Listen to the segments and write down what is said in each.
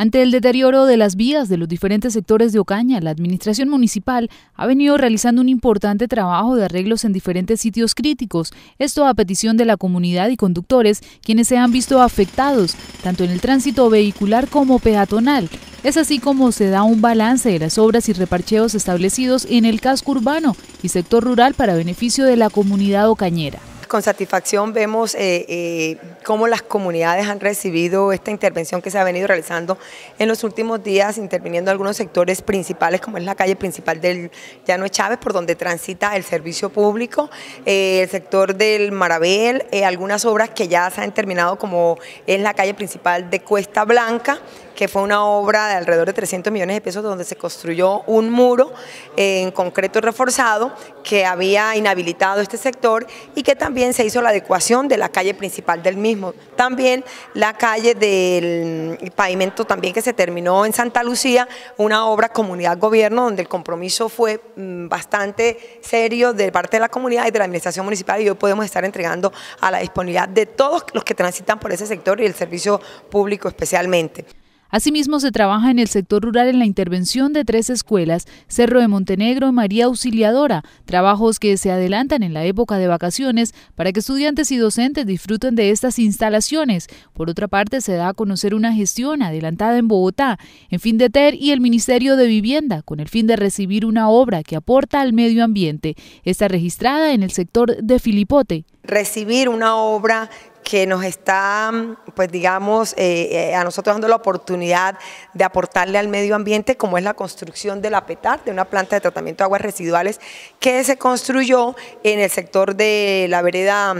Ante el deterioro de las vías de los diferentes sectores de Ocaña, la Administración Municipal ha venido realizando un importante trabajo de arreglos en diferentes sitios críticos, esto a petición de la comunidad y conductores quienes se han visto afectados, tanto en el tránsito vehicular como peatonal. Es así como se da un balance de las obras y reparcheos establecidos en el casco urbano y sector rural para beneficio de la comunidad ocañera con satisfacción vemos eh, eh, cómo las comunidades han recibido esta intervención que se ha venido realizando en los últimos días, interviniendo algunos sectores principales, como es la calle principal del Llano Chávez, por donde transita el servicio público, eh, el sector del Marabel, algunas obras que ya se han terminado, como es la calle principal de Cuesta Blanca, que fue una obra de alrededor de 300 millones de pesos donde se construyó un muro en concreto reforzado que había inhabilitado este sector y que también se hizo la adecuación de la calle principal del mismo. También la calle del pavimento también que se terminó en Santa Lucía, una obra comunidad-gobierno donde el compromiso fue mm, bastante serio de parte de la comunidad y de la administración municipal y hoy podemos estar entregando a la disponibilidad de todos los que transitan por ese sector y el servicio público especialmente. Asimismo, se trabaja en el sector rural en la intervención de tres escuelas, Cerro de Montenegro y María Auxiliadora, trabajos que se adelantan en la época de vacaciones para que estudiantes y docentes disfruten de estas instalaciones. Por otra parte, se da a conocer una gestión adelantada en Bogotá, en fin de TER y el Ministerio de Vivienda, con el fin de recibir una obra que aporta al medio ambiente. Está registrada en el sector de Filipote. Recibir una obra que nos está, pues digamos, eh, eh, a nosotros dando la oportunidad de aportarle al medio ambiente, como es la construcción de la PETAR, de una planta de tratamiento de aguas residuales, que se construyó en el sector de la vereda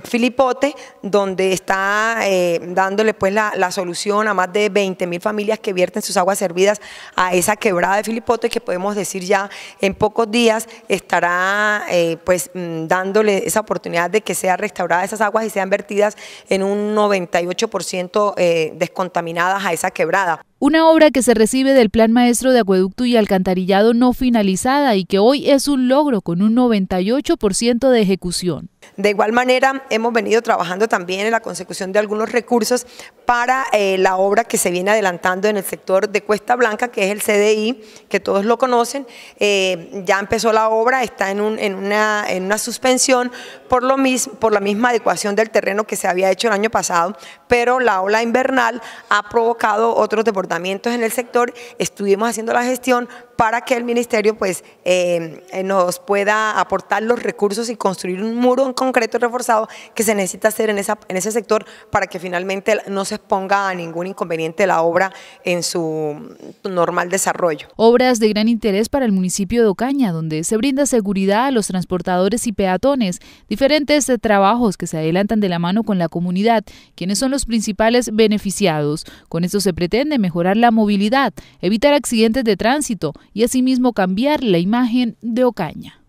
de Filipote, donde está eh, dándole pues la, solución a más de 20.000 familias que vierten sus aguas servidas a esa quebrada de Filipote que podemos decir ya en pocos días estará eh, pues mm, dándole esa oportunidad de que sean restauradas esas aguas y sean vertidas en un 98% eh, descontaminadas a esa quebrada. Una obra que se recibe del Plan Maestro de Acueducto y Alcantarillado no finalizada y que hoy es un logro con un 98% de ejecución. De igual manera, hemos venido trabajando también en la consecución de algunos recursos para eh, la obra que se viene adelantando en el sector de Cuesta Blanca, que es el CDI, que todos lo conocen. Eh, ya empezó la obra, está en, una, suspensión por, lo mismo, por la misma adecuación del terreno que se había hecho el año pasado, pero la ola invernal ha provocado otros deportamientos en el sector. Estuvimos haciendo la gestión para que el ministerio pues, eh, nos pueda aportar los recursos y construir un muro concreto y reforzado que se necesita hacer en, en ese sector para que finalmente no se exponga a ningún inconveniente la obra en su normal desarrollo. Obras de gran interés para el municipio de Ocaña, donde se brinda seguridad a los transportadores y peatones, diferentes trabajos que se adelantan de la mano con la comunidad, quienes son los principales beneficiados. Con esto se pretende mejorar la movilidad, evitar accidentes de tránsito y asimismo cambiar la imagen de Ocaña.